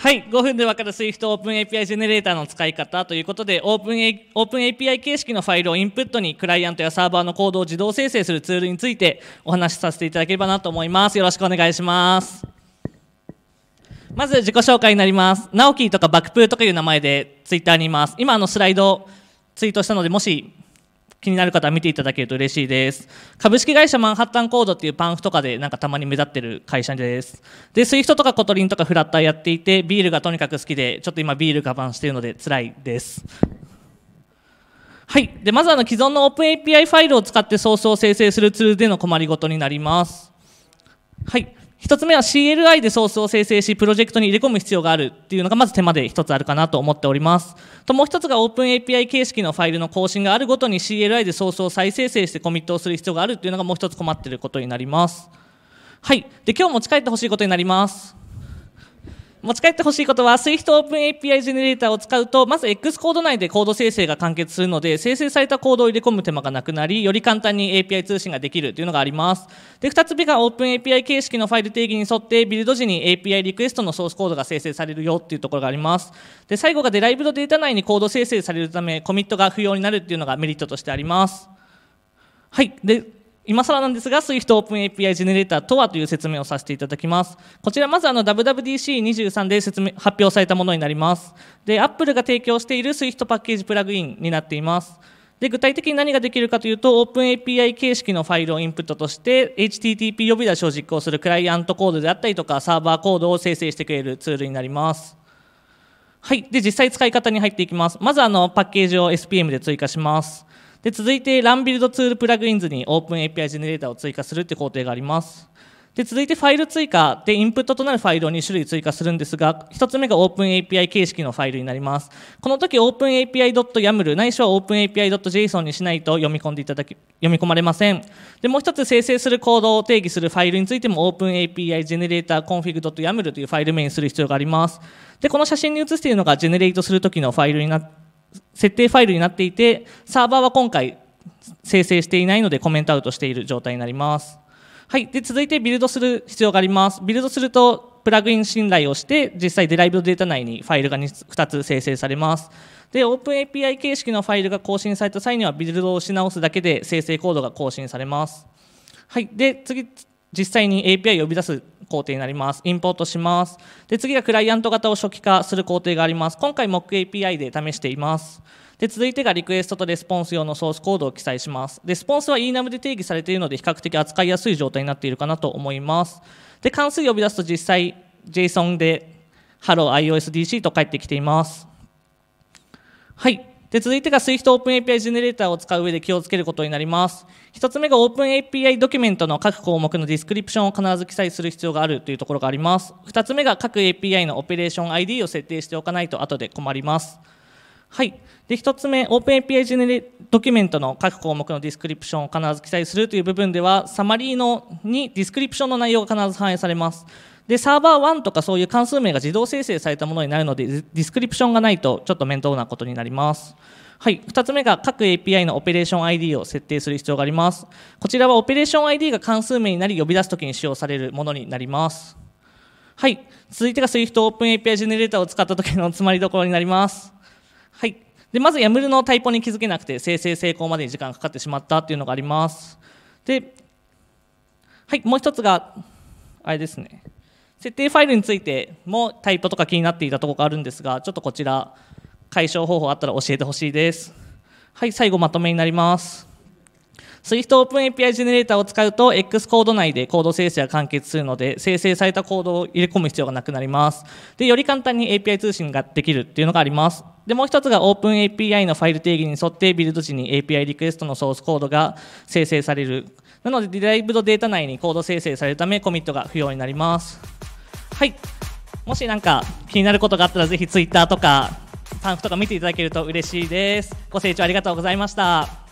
はい、5分で分かる SWIFT オープン API ジェネレーターの使い方ということで、オープン A オープン API 形式のファイルをインプットにクライアントやサーバーのコードを自動生成するツールについてお話しさせていただければなと思います。よろしくお願いします。まず自己紹介になります。ナオキとかバックプーとかいう名前で Twitter にいます。今あのスライドツイートしたので、もし気になる方は見ていただけると嬉しいです株式会社マンハッタンコードっていうパンフとかでなんかたまに目立ってる会社ですでスイフトとかコトリンとかフラッターやっていてビールがとにかく好きでちょっと今ビール我慢しているので辛いですはい。で、まずあの既存の OpenAPI ファイルを使ってソースを生成するツールでの困りごとになります。はい。一つ目は CLI でソースを生成し、プロジェクトに入れ込む必要があるっていうのがまず手間で一つあるかなと思っております。と、もう一つが OpenAPI 形式のファイルの更新があるごとに CLI でソースを再生成してコミットをする必要があるっていうのがもう一つ困っていることになります。はい。で、今日持ち帰ってほしいことになります。持ち帰ってほしいことは Swift Open API ジェネレーターを使うとまず X コード内でコード生成が完結するので生成されたコードを入れ込む手間がなくなりより簡単に API 通信ができるというのがありますで2つ目が Open API 形式のファイル定義に沿ってビルド時に API リクエストのソースコードが生成されるよっていうところがありますで最後がデライブドデータ内にコード生成されるためコミットが不要になるっていうのがメリットとしてありますはいで今更なんですが、Swift Open API ジェネレーターとはという説明をさせていただきます。こちら、まずあの WWDC23 で説明発表されたものになります。で、Apple が提供している Swift パッケージプラグインになっています。で具体的に何ができるかというと OpenAPI 形式のファイルをインプットとして HTTP 呼び出しを実行するクライアントコードであったりとかサーバーコードを生成してくれるツールになります。はい、で実際使い方に入っていきます。まずあのパッケージを SPM で追加します。で続いてランビルドツールプラグインズに OpenAPI ジェネレーターを追加するという工程があります。で続いてファイル追加でインプットとなるファイルを2種類追加するんですが1つ目が OpenAPI 形式のファイルになりますこの時 OpenAPI.yaml ないしは OpenAPI.json にしないと読み込んでいただき読み込まれませんでもう1つ生成するコードを定義するファイルについても OpenAPI Generator Config.yaml というファイル名にする必要がありますでこの写真に写しているのがジェネレートする時のファイルにな設定ファイルになっていてサーバーは今回生成していないのでコメントアウトしている状態になります。はい、で続いてビルドする必要があります。ビルドするとプラグイン信頼をして実際デライブドデータ内にファイルが 2, つ生成されます。で、OpenAPI 形式のファイルが更新された際にはビルドをし直すだけで生成コードが更新されます。はい、で次実際に API を呼び出す工程になります。インポートします。で、次がクライアント型を初期化する工程があります。今回 Mock API で試しています。で、続いてがリクエストとレスポンス用のソースコードを記載します。レスポンスは enum で定義されているので比較的扱いやすい状態になっているかなと思います。で、関数呼び出すと実際 JSON で HelloIOSDC と返ってきています。はい。で続いてが SWIFT OpenAPI ジェネレーターを使う上で気をつけることになります。1つ目が OpenAPI ドキュメントの各項目のディスクリプションを必ず記載する必要があるというところがあります。2つ目が各 API のオペレーション ID を設定しておかないと後で困ります。はい。で1つ目 OpenAPI ジェネレドキュメントの各項目のディスクリプションを必ず記載するという部分ではサマリーのにディスクリプションの内容が必ず反映されますでサーバー1とかそういう関数名が自動生成されたものになるのでディスクリプションがないとちょっと面倒なことになりますはい、2つ目が各 API のオペレーション ID を設定する必要があります。こちらはオペレーション ID が関数名になり呼び出すときに使用されるものになります。はい、続いてが SwiftOpenAPI ジェネレーターを使った時の詰まりどころになります。でまず YAML のタイプに気づけなくて生成成功までに時間がかかってしまったというのがありますではいもう一つがあれですね設定ファイルについてもタイプとか気になっていたところがあるんですがちょっとこちら解消方法あったら教えてほしいですはい最後まとめになります Swift Open API ジェネレーターを使うと X コード内でコード生成が完結するので生成されたコードを入れ込む必要がなくなりますでより簡単に API 通信ができるっていうのがありますで、もう一つが OpenAPI のファイル定義に沿ってビルド時に API リクエストのソースコードが生成される。なので、ディライブドデータ内にコード生成されるためコミットが不要になります。はい。もしなんか気になることがあったらぜひ Twitter とかパンフとか見ていただけると嬉しいです。ご清聴ありがとうございました。